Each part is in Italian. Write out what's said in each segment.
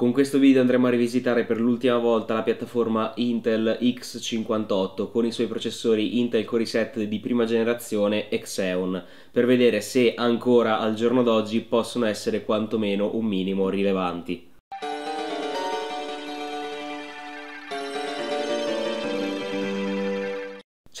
Con questo video andremo a rivisitare per l'ultima volta la piattaforma Intel X58 con i suoi processori Intel Core i7 di prima generazione Exeon per vedere se ancora al giorno d'oggi possono essere quantomeno un minimo rilevanti.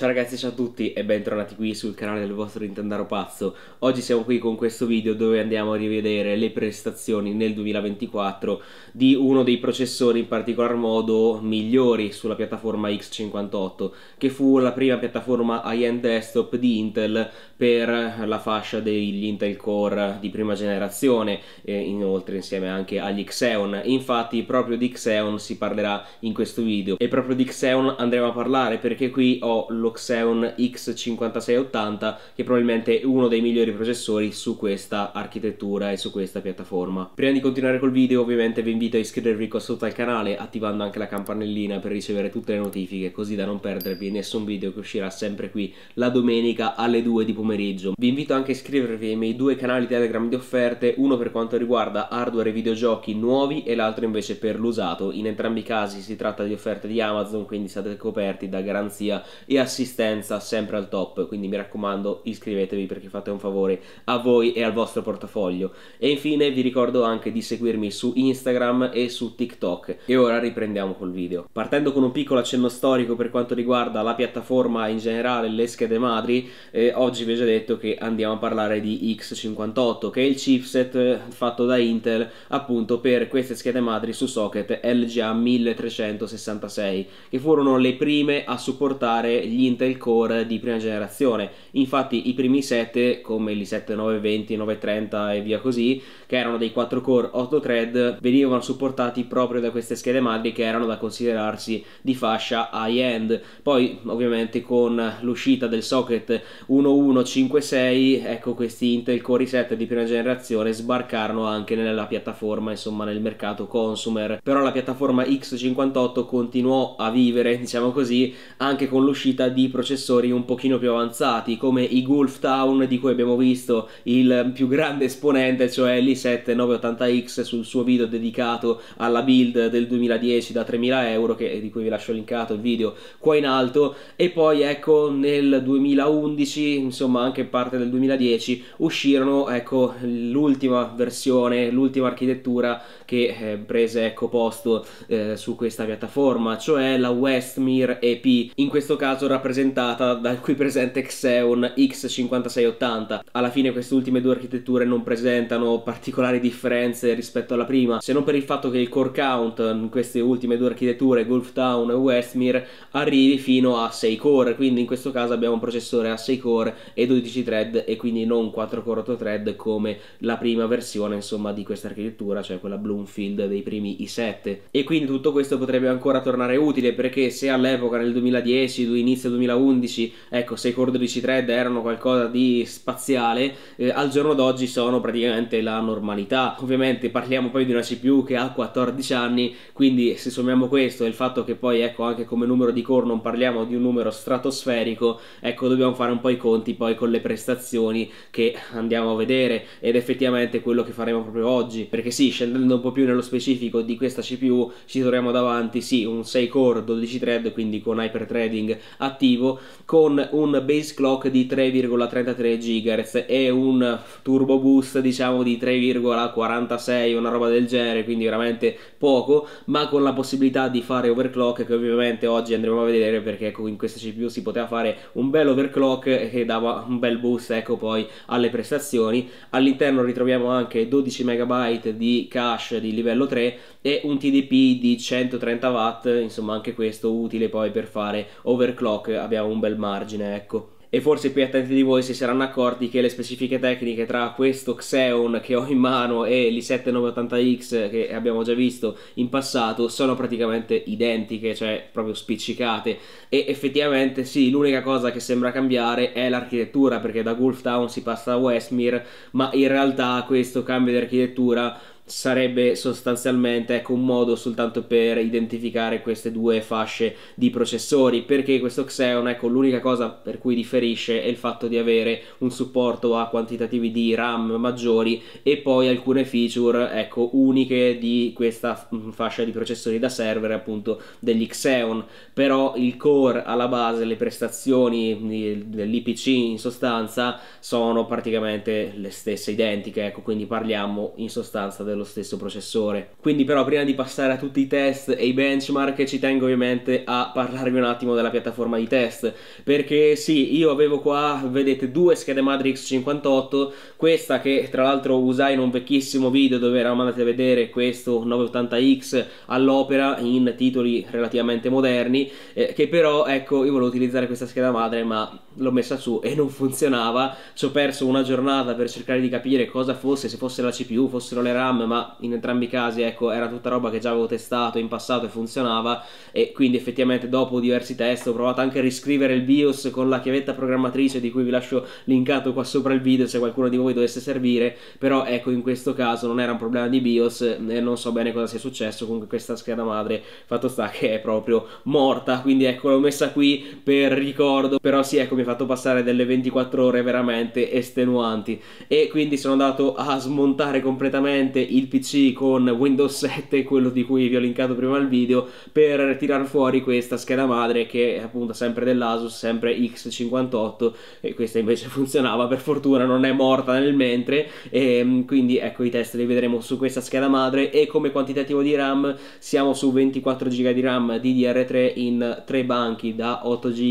Ciao ragazzi, ciao a tutti e bentornati qui sul canale del vostro Nintendaro Pazzo. Oggi siamo qui con questo video dove andiamo a rivedere le prestazioni nel 2024 di uno dei processori in particolar modo migliori sulla piattaforma X58, che fu la prima piattaforma high-end desktop di Intel per la fascia degli Intel Core di prima generazione, e inoltre insieme anche agli Xeon. Infatti proprio di Xeon si parlerà in questo video e proprio di Xeon andremo a parlare perché qui ho lo Xeon X5680 che probabilmente è uno dei migliori processori su questa architettura e su questa piattaforma. Prima di continuare col video ovviamente vi invito a iscrivervi qua sotto al canale attivando anche la campanellina per ricevere tutte le notifiche così da non perdervi nessun video che uscirà sempre qui la domenica alle 2 di pomeriggio. Vi invito anche a iscrivervi ai miei due canali Telegram di offerte, uno per quanto riguarda hardware e videogiochi nuovi e l'altro invece per l'usato. In entrambi i casi si tratta di offerte di Amazon quindi state coperti da garanzia e assicurazione assistenza sempre al top, quindi mi raccomando iscrivetevi perché fate un favore a voi e al vostro portafoglio. E infine vi ricordo anche di seguirmi su Instagram e su TikTok. E ora riprendiamo col video. Partendo con un piccolo accenno storico per quanto riguarda la piattaforma in generale, le schede madri, eh, oggi vi ho già detto che andiamo a parlare di X58, che è il chipset eh, fatto da Intel appunto per queste schede madri su socket LGA 1366, che furono le prime a supportare gli Intel Core di prima generazione. Infatti i primi 7 come gli 7920, 930 e via così, che erano dei 4 core 8 thread, venivano supportati proprio da queste schede madri che erano da considerarsi di fascia high end. Poi ovviamente con l'uscita del socket 1156, ecco questi Intel Core i 7 di prima generazione sbarcarono anche nella piattaforma, insomma nel mercato consumer. Però la piattaforma X58 continuò a vivere, diciamo così, anche con l'uscita di di processori un pochino più avanzati come i Gulf Town di cui abbiamo visto il più grande esponente cioè l'i7980X sul suo video dedicato alla build del 2010 da 3000 euro che, di cui vi lascio linkato il video qua in alto e poi ecco nel 2011 insomma anche parte del 2010 uscirono ecco l'ultima versione l'ultima architettura che eh, prese ecco posto eh, su questa piattaforma, cioè la Westmere EP, in questo caso rappresentata dal qui presente Xeon X5680. Alla fine queste ultime due architetture non presentano particolari differenze rispetto alla prima, se non per il fatto che il core count in queste ultime due architetture, Gulf Town e Westmere, arrivi fino a 6 core, quindi in questo caso abbiamo un processore a 6 core e 12 thread e quindi non 4 core 8 thread come la prima versione insomma di questa architettura, cioè quella blu un field dei primi i7 e quindi tutto questo potrebbe ancora tornare utile perché se all'epoca nel 2010 inizio 2011 ecco se i core 12 thread erano qualcosa di spaziale eh, al giorno d'oggi sono praticamente la normalità ovviamente parliamo poi di una CPU che ha 14 anni quindi se sommiamo questo e il fatto che poi ecco anche come numero di core non parliamo di un numero stratosferico ecco dobbiamo fare un po' i conti poi con le prestazioni che andiamo a vedere ed effettivamente quello che faremo proprio oggi perché sì scendendo un po' poco più nello specifico di questa CPU ci troviamo davanti, sì, un 6 core 12 thread, quindi con hyper threading attivo, con un base clock di 3,33 GHz e un turbo boost diciamo di 3,46, una roba del genere, quindi veramente poco, ma con la possibilità di fare overclock che ovviamente oggi andremo a vedere perché ecco, in questa CPU si poteva fare un bel overclock che dava un bel boost ecco poi alle prestazioni. All'interno ritroviamo anche 12 MB di cache di livello 3 e un TDP di 130 watt, insomma anche questo utile poi per fare overclock, abbiamo un bel margine, ecco e forse i più attenti di voi si saranno accorti che le specifiche tecniche tra questo Xeon che ho in mano e l'i7980X che abbiamo già visto in passato sono praticamente identiche, cioè proprio spiccicate e effettivamente sì, l'unica cosa che sembra cambiare è l'architettura perché da Gulf Town si passa a Westmere, ma in realtà questo cambio di architettura sarebbe sostanzialmente ecco, un modo soltanto per identificare queste due fasce di processori perché questo Xeon ecco, l'unica cosa per cui differisce è il fatto di avere un supporto a quantitativi di RAM maggiori e poi alcune feature ecco, uniche di questa mm, fascia di processori da server appunto degli Xeon però il core alla base le prestazioni dell'IPC in sostanza sono praticamente le stesse identiche ecco quindi parliamo in sostanza dello dello stesso processore. Quindi però prima di passare a tutti i test e i benchmark ci tengo ovviamente a parlarvi un attimo della piattaforma di test perché sì io avevo qua vedete due schede madre X58 questa che tra l'altro usai in un vecchissimo video dove eravamo andati a vedere questo 980X all'opera in titoli relativamente moderni eh, che però ecco io volevo utilizzare questa scheda madre ma l'ho messa su e non funzionava. Ci ho perso una giornata per cercare di capire cosa fosse, se fosse la CPU, fossero le RAM, ma in entrambi i casi, ecco, era tutta roba che già avevo testato in passato e funzionava. E quindi effettivamente dopo diversi test ho provato anche a riscrivere il BIOS con la chiavetta programmatrice di cui vi lascio linkato qua sopra il video se qualcuno di voi dovesse servire. Però ecco, in questo caso non era un problema di BIOS e non so bene cosa sia successo. Comunque questa scheda madre, fatto sta che è proprio morta. Quindi ecco, l'ho messa qui per ricordo. Però sì, ecco, mi ha fatto passare delle 24 ore veramente estenuanti e quindi sono andato a smontare completamente il PC con Windows 7, quello di cui vi ho linkato prima il video, per tirar fuori questa scheda madre che è appunto sempre dell'Asus, sempre X58 e questa invece funzionava, per fortuna non è morta nel mentre e ehm, quindi ecco i test li vedremo su questa scheda madre e come quantitativo di RAM siamo su 24 GB di RAM DDR3 in tre banchi da 8 GB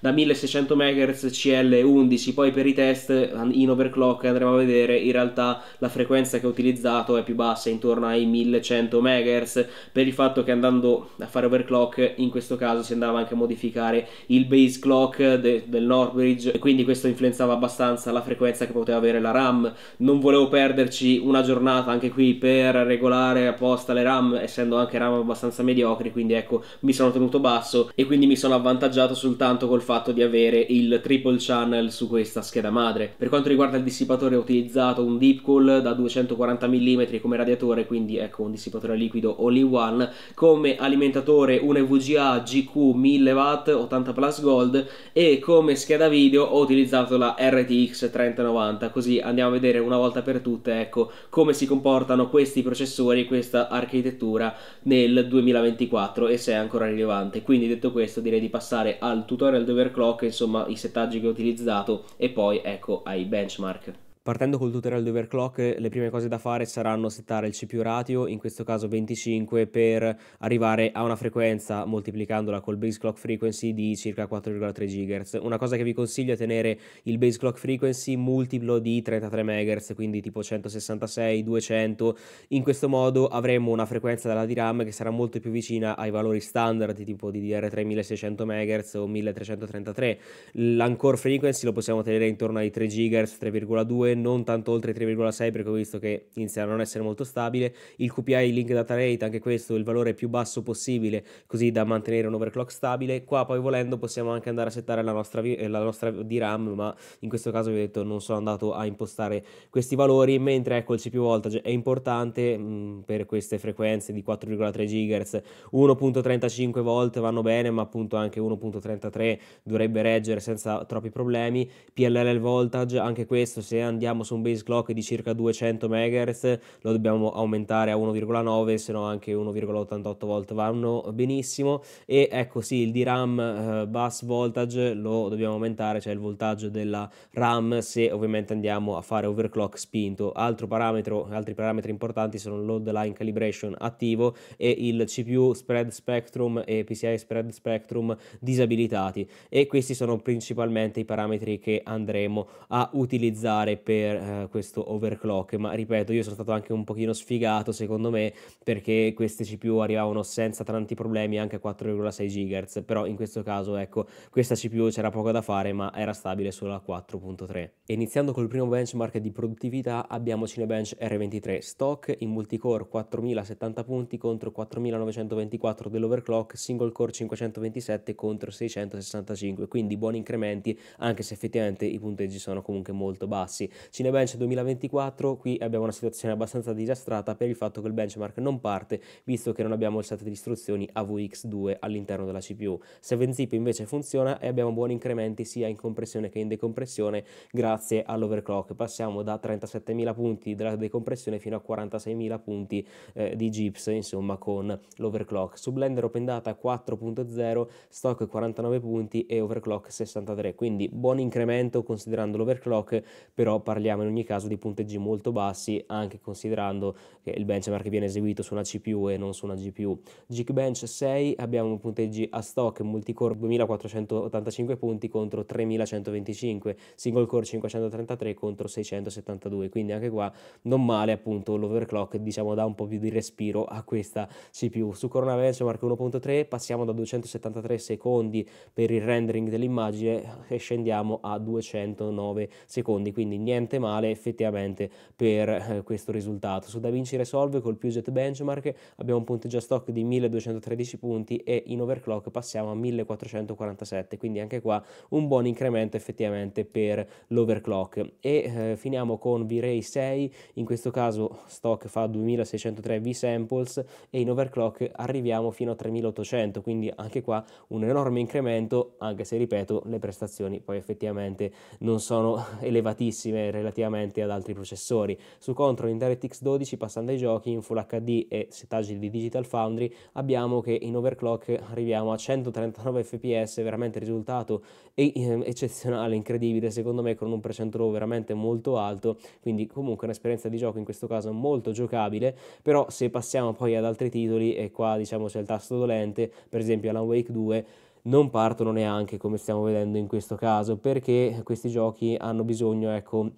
da 1600 MHz MHz CL11, poi per i test in overclock andremo a vedere in realtà la frequenza che ho utilizzato è più bassa, intorno ai 1100 MHz, per il fatto che andando a fare overclock in questo caso si andava anche a modificare il base clock de del Northbridge e quindi questo influenzava abbastanza la frequenza che poteva avere la RAM. Non volevo perderci una giornata anche qui per regolare apposta le RAM, essendo anche RAM abbastanza mediocri, quindi ecco mi sono tenuto basso e quindi mi sono avvantaggiato soltanto col fatto di avere il il triple channel su questa scheda madre. Per quanto riguarda il dissipatore ho utilizzato un Deepcool da 240 mm come radiatore, quindi ecco un dissipatore liquido all in one, come alimentatore un EVGA GQ 1000W 80 Plus Gold e come scheda video ho utilizzato la RTX 3090, così andiamo a vedere una volta per tutte ecco come si comportano questi processori questa architettura nel 2024 e se è ancora rilevante. Quindi detto questo direi di passare al tutorial di overclock, insomma i settaggi che ho utilizzato e poi ecco ai benchmark. Partendo col tutorial di overclock, le prime cose da fare saranno settare il CPU ratio, in questo caso 25, per arrivare a una frequenza moltiplicandola col base clock frequency di circa 4,3 GHz. Una cosa che vi consiglio è tenere il base clock frequency multiplo di 33 MHz, quindi tipo 166, 200. In questo modo avremo una frequenza della DRAM che sarà molto più vicina ai valori standard tipo DDR3 1600 MHz o 1333. L'ancore frequency lo possiamo tenere intorno ai 3 GHz, 3,2 non tanto oltre 3,6 perché ho visto che inizia a non essere molto stabile. Il QPI link data rate, anche questo il valore più basso possibile, così da mantenere un overclock stabile. Qua poi volendo possiamo anche andare a settare la nostra, eh, la nostra DRAM, ma in questo caso vi ho detto non sono andato a impostare questi valori, mentre ecco il CPU voltage è importante mh, mm, per queste frequenze di 4,3 GHz, 1.35 volt vanno bene, ma appunto anche 1.33 dovrebbe reggere senza troppi problemi. PLL voltage, anche questo se andiamo paghiamo su un base clock di circa 200 MHz, lo dobbiamo aumentare a 1,9, se no anche 1,88 volt vanno benissimo. E ecco sì, il DRAM eh, bus voltage lo dobbiamo aumentare, cioè il voltaggio della RAM se ovviamente andiamo a fare overclock spinto. Altro parametro, altri parametri importanti sono load line calibration attivo e il CPU spread spectrum e PCI spread spectrum disabilitati e questi sono principalmente i parametri che andremo a utilizzare per per eh, questo overclock, ma ripeto, io sono stato anche un pochino sfigato secondo me perché queste CPU arrivavano senza tanti problemi anche a 4,6 GHz, però in questo caso ecco, questa CPU c'era poco da fare, ma era stabile solo a 4.3. Iniziando col primo benchmark di produttività abbiamo Cinebench R23 stock in multicore 4070 punti contro 4924 dell'overclock, single core 527 contro 665, quindi buoni incrementi anche se effettivamente i punteggi sono comunque molto bassi. Cinebench 2024, qui abbiamo una situazione abbastanza disastrata per il fatto che il benchmark non parte, visto che non abbiamo il set di istruzioni AVX2 all'interno della CPU. 7-Zip invece funziona e abbiamo buoni incrementi sia in compressione che in decompressione grazie all'overclock. Passiamo da 37.000 punti della decompressione fino a 46.000 punti eh, di GIPS, insomma, con l'overclock. Su Blender Open Data 4.0, stock 49 punti e overclock 63, quindi buon incremento considerando l'overclock, però parliamo in ogni caso di punteggi molto bassi, anche considerando che il benchmark viene eseguito su una CPU e non su una GPU. Geekbench 6 abbiamo punteggi a stock multicore 2485 punti contro 3125, single core 533 contro 672, quindi anche qua non male appunto l'overclock, diciamo dà un po' più di respiro a questa CPU. Su Corona Benchmark 1.3 passiamo da 273 secondi per il rendering dell'immagine e scendiamo a 209 secondi, quindi niente niente male effettivamente per eh, questo risultato. Su DaVinci Resolve col Puget Benchmark abbiamo un punteggio stock di 1213 punti e in overclock passiamo a 1447, quindi anche qua un buon incremento effettivamente per l'overclock. E eh, finiamo con V-Ray 6, in questo caso stock fa 2603 V-samples e in overclock arriviamo fino a 3800, quindi anche qua un enorme incremento, anche se ripeto le prestazioni poi effettivamente non sono elevatissime relativamente ad altri processori. Su contro in DirectX 12 passando ai giochi in Full HD e settaggi di Digital Foundry abbiamo che in overclock arriviamo a 139 fps, veramente risultato ehm, eccezionale, incredibile, secondo me con un percentuale veramente molto alto, quindi comunque un'esperienza di gioco in questo caso molto giocabile, però se passiamo poi ad altri titoli e qua diciamo c'è il tasto dolente, per esempio Alan Wake 2, non partono neanche come stiamo vedendo in questo caso perché questi giochi hanno bisogno ecco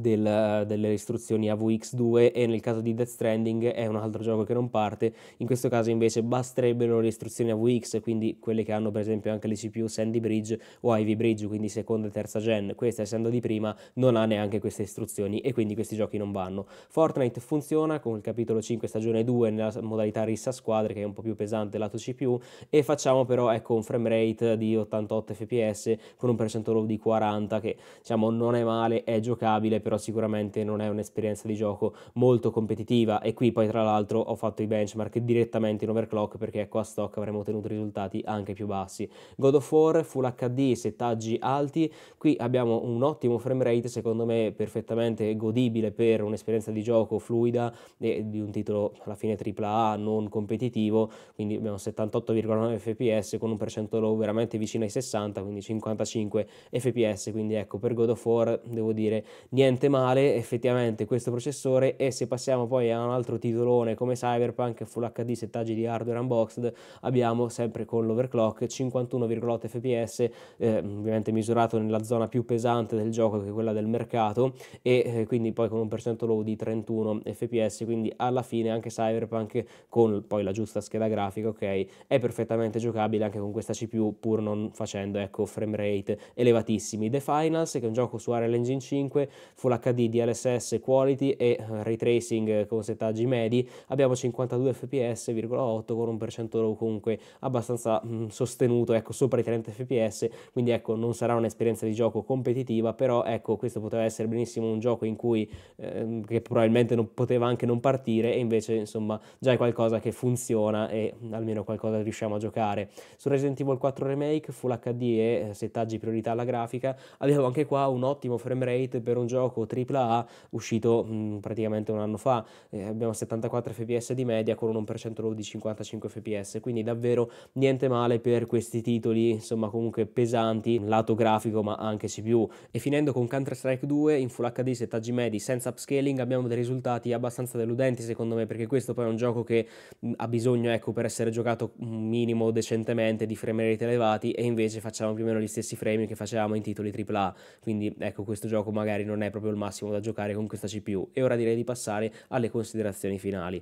del, delle istruzioni AVX2 e nel caso di Death Stranding è un altro gioco che non parte, in questo caso invece basterebbero le istruzioni AVX, quindi quelle che hanno per esempio anche le CPU Sandy Bridge o Ivy Bridge, quindi seconda e terza gen, questa essendo di prima non ha neanche queste istruzioni e quindi questi giochi non vanno. Fortnite funziona con il capitolo 5 stagione 2 nella modalità rissa squadre che è un po' più pesante lato CPU e facciamo però ecco un frame rate di 88 fps con un percentuale di 40 che diciamo non è male, è giocabile però sicuramente non è un'esperienza di gioco molto competitiva e qui poi tra l'altro ho fatto i benchmark direttamente in overclock perché ecco a stock avremmo ottenuto risultati anche più bassi. God of War, Full HD, settaggi alti, qui abbiamo un ottimo frame rate secondo me perfettamente godibile per un'esperienza di gioco fluida e di un titolo alla fine AAA non competitivo, quindi abbiamo 78,9 fps con un percentuale veramente vicino ai 60, quindi 55 fps, quindi ecco per God of War devo dire niente niente male effettivamente questo processore e se passiamo poi a un altro titolone come Cyberpunk Full HD settaggi di hardware unboxed abbiamo sempre con l'overclock 51,8 fps eh, ovviamente misurato nella zona più pesante del gioco che è quella del mercato e eh, quindi poi con un percento low di 31 fps quindi alla fine anche Cyberpunk con poi la giusta scheda grafica ok è perfettamente giocabile anche con questa CPU pur non facendo ecco frame rate elevatissimi The Finals che è un gioco su Unreal Engine 5 Full HD, DLSS Quality e eh, Ray Tracing con settaggi medi, abbiamo 52 fps,8 con un percentolo comunque abbastanza mh, mm, sostenuto, ecco, sopra i 30 fps, quindi ecco, non sarà un'esperienza di gioco competitiva, però ecco, questo poteva essere benissimo un gioco in cui eh, che probabilmente non poteva anche non partire e invece insomma già è qualcosa che funziona e mm, almeno qualcosa riusciamo a giocare. Su Resident Evil 4 Remake, Full HD e eh, settaggi priorità alla grafica, abbiamo anche qua un ottimo frame rate per un gioco gioco AAA uscito mh, mm, praticamente un anno fa, eh, abbiamo 74 fps di media con un 1% low di 55 fps, quindi davvero niente male per questi titoli, insomma comunque pesanti, lato grafico ma anche CPU. E finendo con Counter-Strike 2 in Full HD settaggi medi senza upscaling abbiamo dei risultati abbastanza deludenti secondo me perché questo poi è un gioco che mh, mm, ha bisogno ecco per essere giocato un mm, minimo decentemente di frame rate elevati e invece facciamo più o meno gli stessi frame che facevamo in titoli AAA, quindi ecco questo gioco magari non è proprio il massimo da giocare con questa CPU e ora direi di passare alle considerazioni finali.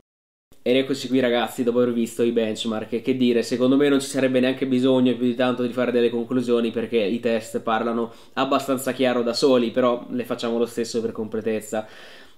Ed eccoci qui ragazzi dopo aver visto i benchmark, che dire, secondo me non ci sarebbe neanche bisogno più di tanto di fare delle conclusioni perché i test parlano abbastanza chiaro da soli, però le facciamo lo stesso per completezza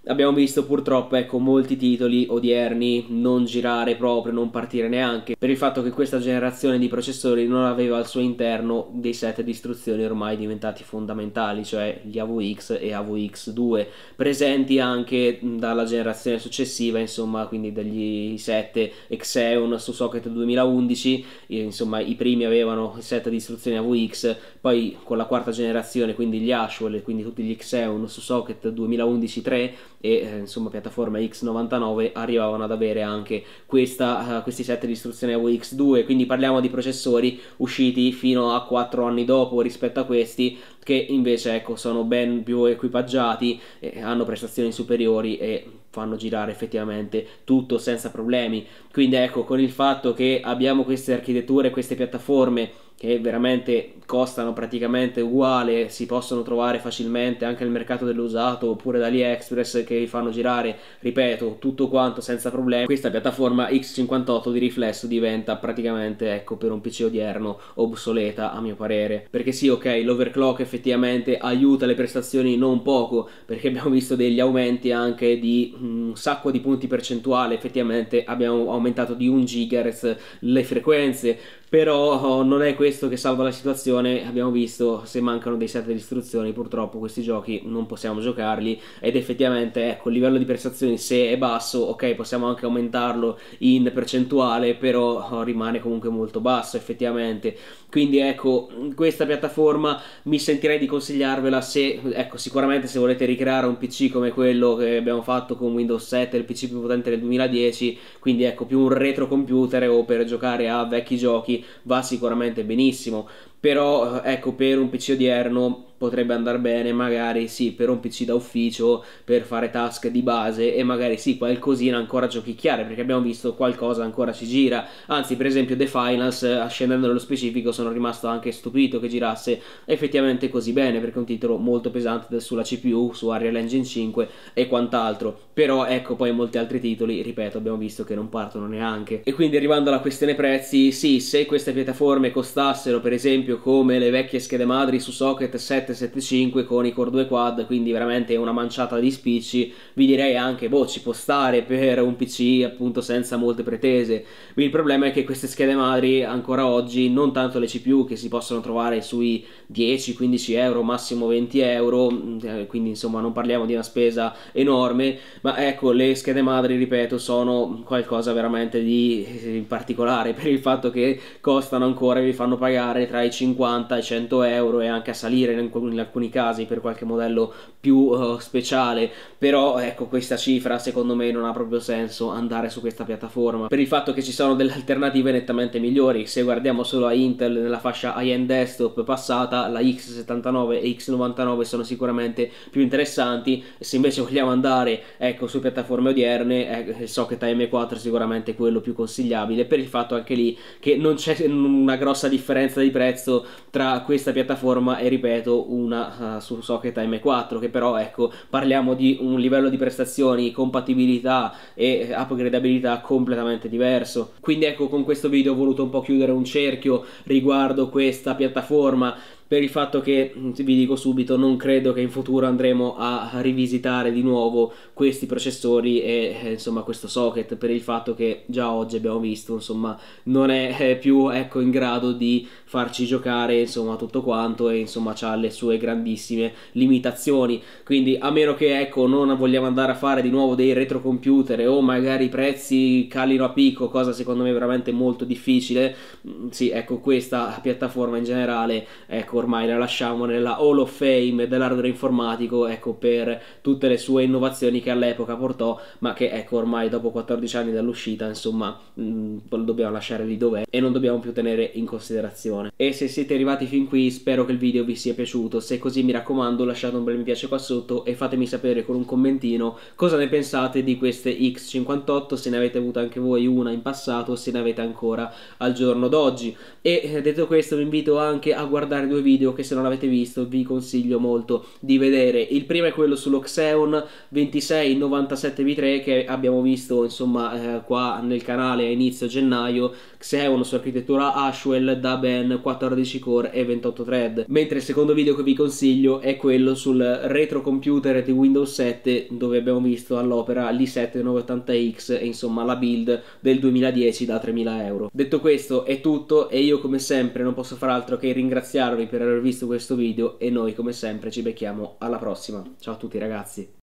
abbiamo visto purtroppo ecco, molti titoli odierni non girare proprio, non partire neanche, per il fatto che questa generazione di processori non aveva al suo interno dei set di istruzioni ormai diventati fondamentali, cioè gli AVX e AVX2, presenti anche dalla generazione successiva, insomma, quindi degli 7 Xeon su socket 2011, insomma, i primi avevano il set di istruzioni AVX, poi con la quarta generazione, quindi gli Ashwell e quindi tutti gli Xeon su socket 2011 3 e eh, insomma piattaforma X99 arrivavano ad avere anche questa, uh, questi set di istruzione AVX2, quindi parliamo di processori usciti fino a 4 anni dopo rispetto a questi che invece ecco, sono ben più equipaggiati, eh, hanno prestazioni superiori e fanno girare effettivamente tutto senza problemi. Quindi ecco, con il fatto che abbiamo queste architetture, queste piattaforme che veramente costano praticamente uguale, si possono trovare facilmente anche nel mercato dell'usato oppure da AliExpress che vi fanno girare, ripeto, tutto quanto senza problemi. Questa piattaforma X58 di riflesso diventa praticamente, ecco, per un PC odierno obsoleta a mio parere. Perché sì, ok, l'overclock effettivamente aiuta le prestazioni non poco, perché abbiamo visto degli aumenti anche di mm, un sacco di punti percentuali, effettivamente abbiamo aumentato di 1 GHz le frequenze, però oh, non è questo che salva la situazione abbiamo visto se mancano dei set di istruzioni purtroppo questi giochi non possiamo giocarli ed effettivamente ecco il livello di prestazioni se è basso ok possiamo anche aumentarlo in percentuale però oh, rimane comunque molto basso effettivamente quindi ecco questa piattaforma mi sentirei di consigliarvela se ecco sicuramente se volete ricreare un pc come quello che abbiamo fatto con Windows 7 il pc più potente del 2010 quindi ecco più un retro computer o per giocare a vecchi giochi va sicuramente benissimo però ecco per un PC odierno potrebbe andare bene magari sì per un PC da ufficio per fare task di base e magari sì qualcosina ancora giochicchiare perché abbiamo visto qualcosa ancora ci gira anzi per esempio The Finals eh, scendendo nello specifico sono rimasto anche stupito che girasse effettivamente così bene perché è un titolo molto pesante sulla CPU su Unreal Engine 5 e quant'altro però ecco poi molti altri titoli ripeto abbiamo visto che non partono neanche e quindi arrivando alla questione prezzi sì se queste piattaforme costassero per esempio esempio come le vecchie schede madri su socket 775 con i Core 2 Quad, quindi veramente una manciata di spicci, vi direi anche, boh, ci può stare per un PC appunto senza molte pretese. Il problema è che queste schede madri ancora oggi, non tanto le CPU che si possono trovare sui 10-15 euro, massimo 20 euro, mm, eh, quindi insomma non parliamo di una spesa enorme, ma ecco le schede madri, ripeto, sono qualcosa veramente di eh, particolare per il fatto che costano ancora e vi fanno pagare tra i 50 ai 100 euro e anche a salire in, in alcuni casi per qualche modello più uh, speciale però ecco questa cifra secondo me non ha proprio senso andare su questa piattaforma per il fatto che ci sono delle alternative nettamente migliori se guardiamo solo a Intel nella fascia high-end desktop passata la X79 e X99 sono sicuramente più interessanti se invece vogliamo andare ecco su piattaforme odierne eh, so che M4 è sicuramente quello più consigliabile per il fatto anche lì che non c'è una grossa differenza di prezzo contesto tra questa piattaforma e ripeto una uh, su socket M4 che però ecco parliamo di un livello di prestazioni, compatibilità e upgradabilità completamente diverso. Quindi ecco con questo video ho voluto un po' chiudere un cerchio riguardo questa piattaforma per il fatto che, mm, vi dico subito, non credo che in futuro andremo a rivisitare di nuovo questi processori e eh, insomma questo socket per il fatto che già oggi abbiamo visto insomma non è eh, più ecco, in grado di farci giocare insomma tutto quanto e insomma ha le sue grandissime limitazioni quindi a meno che ecco non vogliamo andare a fare di nuovo dei retrocomputer o magari i prezzi calino a picco cosa secondo me veramente molto difficile mm, sì ecco questa piattaforma in generale ecco ormai la lasciamo nella Hall of Fame dell'hardware informatico ecco per tutte le sue innovazioni che all'epoca portò ma che ecco ormai dopo 14 anni dall'uscita insomma mh, mm, lo dobbiamo lasciare lì dov'è e non dobbiamo più tenere in considerazione e se siete arrivati fin qui spero che il video vi sia piaciuto se così mi raccomando lasciate un bel mi piace qua sotto e fatemi sapere con un commentino cosa ne pensate di queste X58 se ne avete avuto anche voi una in passato se ne avete ancora al giorno d'oggi e eh, detto questo vi invito anche a guardare due video video che se non l'avete visto vi consiglio molto di vedere. Il primo è quello sullo Xeon 2697V3 che abbiamo visto insomma eh, qua nel canale a inizio gennaio, Xeon su architettura Ashwell da ben 14 core e 28 thread. Mentre il secondo video che vi consiglio è quello sul retrocomputer di Windows 7 dove abbiamo visto all'opera li 7980 x e insomma la build del 2010 da 3000 euro. Detto questo è tutto e io come sempre non posso far altro che ringraziarvi per per aver visto questo video e noi come sempre ci becchiamo alla prossima. Ciao a tutti ragazzi!